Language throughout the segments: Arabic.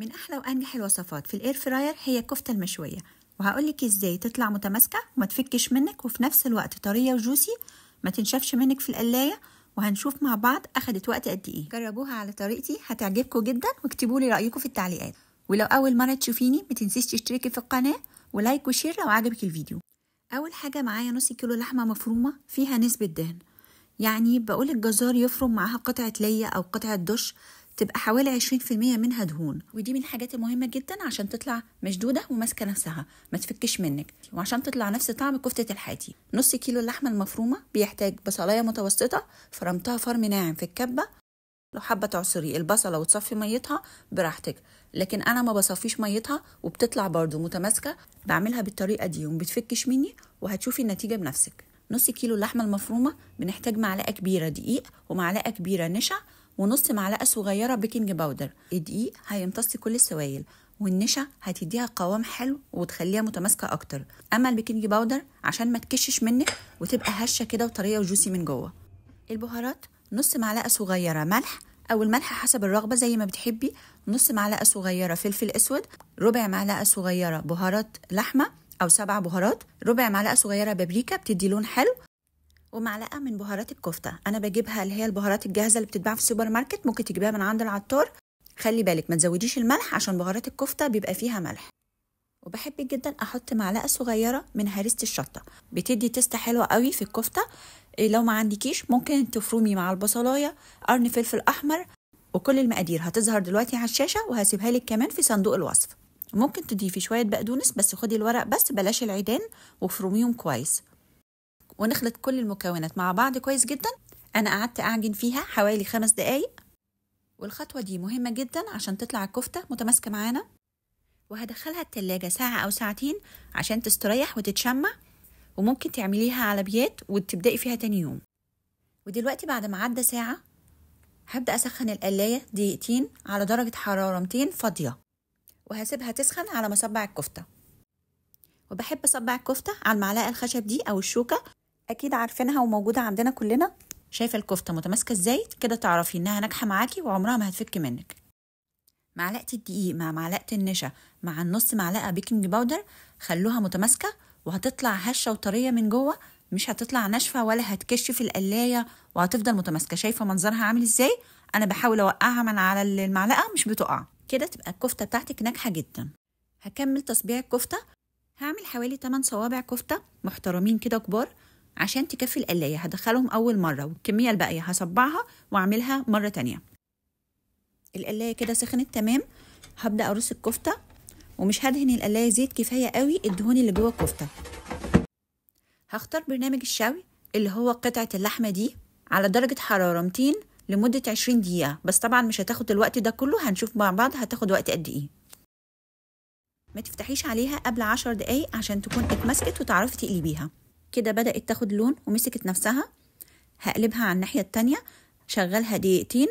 من احلى وانجح الوصفات في الاير فراير هي الكفته المشويه وهقولك ازاي تطلع متماسكه وما تفكش منك وفي نفس الوقت طريه وجوسي ما تنشفش منك في القلايه وهنشوف مع بعض اخدت وقت قد ايه جربوها على طريقتي هتعجبكم جدا واكتبوا لي رايكم في التعليقات ولو اول مره تشوفيني ما تنسيش تشتركي في القناه ولايك وشير لو عجبك الفيديو اول حاجه معايا نص كيلو لحمه مفرومه فيها نسبه دهن يعني بقول الجزار يفرم معاها قطعه ليا او قطعه دش تبقى حوالي 20% منها دهون ودي من الحاجات المهمه جدا عشان تطلع مشدوده وماسكه نفسها ما تفكش منك وعشان تطلع نفس طعم كفته الحاتي نص كيلو اللحمه المفرومه بيحتاج بصلايه متوسطه فرمتها فرم ناعم في الكبه لو حابه تعصري البصله وتصفي ميتها براحتك لكن انا ما بصفيش ميتها وبتطلع برضو متماسكه بعملها بالطريقه دي وما بتفكش مني وهتشوفي النتيجه بنفسك نص كيلو اللحمه المفرومه بنحتاج معلقه كبيره دقيق ومعلقه كبيره نشا ونص معلقه صغيره بيكنج باودر الدقيق هيمتص كل السوائل والنشا هتديها قوام حلو وتخليها متماسكه اكتر اما البيكنج باودر عشان ما تكشش منك وتبقى هشه كده وطريه وجوسي من جوه البهارات نص معلقه صغيره ملح او الملح حسب الرغبه زي ما بتحبي نص معلقه صغيره فلفل اسود ربع معلقه صغيره بهارات لحمه او سبع بهارات ربع معلقه صغيره بابريكا بتدي لون حلو ومعلقه من بهارات الكفته انا بجيبها اللي هي البهارات الجاهزه اللي بتتباع في السوبر ماركت ممكن تجيبيها من عند العطار خلي بالك ما تزوديش الملح عشان بهارات الكفته بيبقى فيها ملح وبحب جدا احط معلقه صغيره من هريسه الشطه بتدي تيست حلوه قوي في الكفته إيه، لو ما عندكيش ممكن تفرمي مع البصلايه قرن فلفل احمر وكل المقادير هتظهر دلوقتي على الشاشه وهسيبها لك كمان في صندوق الوصف ممكن تضيفي شويه بقدونس بس خدي الورق بس بلاش العيدان وافرميهم كويس ونخلط كل المكونات مع بعض كويس جدا أنا قعدت أعجن فيها حوالي خمس دقايق والخطوة دي مهمة جدا عشان تطلع الكفتة متماسكة معانا وهدخلها التلاجة ساعة أو ساعتين عشان تستريح وتتشمع وممكن تعمليها على بيات وتبدأي فيها تاني يوم ودلوقتي بعد ما عدى ساعة هبدأ أسخن القلاية دقيقتين على درجة حرارة 200 فاضية وهسيبها تسخن على مصبع الكفتة وبحب أصبع الكفتة على المعلقة الخشب دي أو الشوكة اكيد عارفينها وموجوده عندنا كلنا شايفه الكفته متماسكه ازاي كده تعرفي انها ناجحه معاكي وعمرها ما هتفك منك معلقه الدقيق مع معلقه النشا مع النص معلقه بيكنج باودر خلوها متماسكه وهتطلع هشه وطريه من جوه مش هتطلع ناشفه ولا هتكش في القلايه وهتفضل متماسكه شايفه منظرها عامل ازاي انا بحاول اوقعها من على المعلقه مش بتقع كده تبقى الكفته بتاعتك ناجحه جدا هكمل تصبيع الكفته هعمل حوالي 8 صوابع كفته محترمين كده كبار عشان تكفي القلاية هدخلهم أول مرة والكمية الباقية هصبعها وأعملها مرة تانية القلاية كده سخنت تمام هبدأ أرص الكفتة ومش هدهن القلاية زيت كفاية قوي الدهون اللي جوه الكفتة هختار برنامج الشوي اللي هو قطعة اللحمة دي على درجة حرارة 200 لمدة 20 دقيقة بس طبعا مش هتاخد الوقت ده كله هنشوف مع بعض هتاخد وقت قد ايه ما تفتحيش عليها قبل 10 دقايق عشان تكون اتمسكت وتعرفي تقلبيها كده بدأت تاخد لون ومسكت نفسها هقلبها على الناحية التانية شغلها دقيقتين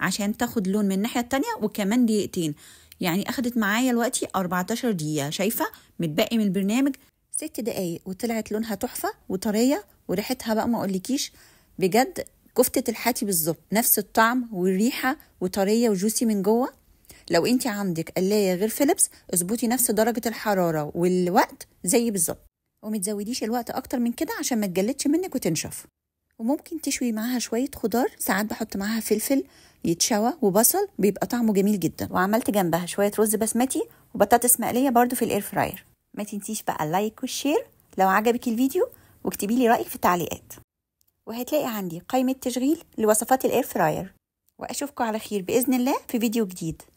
عشان تاخد لون من الناحية التانية وكمان دقيقتين يعني أخدت معايا دلوقتي 14 دقيقة شايفة متبقي من البرنامج ست دقايق وطلعت لونها تحفة وطرية وريحتها بقى ما أقولكيش بجد كفتة الحاتي بالظبط نفس الطعم والريحة وطرية وجوسي من جوه لو انت عندك قلاية غير فيليبس اظبطي نفس درجة الحرارة والوقت زي بالظبط ومتزوديش تزوديش الوقت اكتر من كده عشان ما تجلدش منك وتنشف وممكن تشوي معاها شويه خضار ساعات بحط معاها فلفل يتشوى وبصل بيبقى طعمه جميل جدا وعملت جنبها شويه رز بسمتي وبطاطس مقليه برده في الاير فراير ما تنسيش بقى اللايك والشير لو عجبك الفيديو واكتبي لي رايك في التعليقات وهتلاقي عندي قائمه تشغيل لوصفات الاير فراير واشوفكم على خير باذن الله في فيديو جديد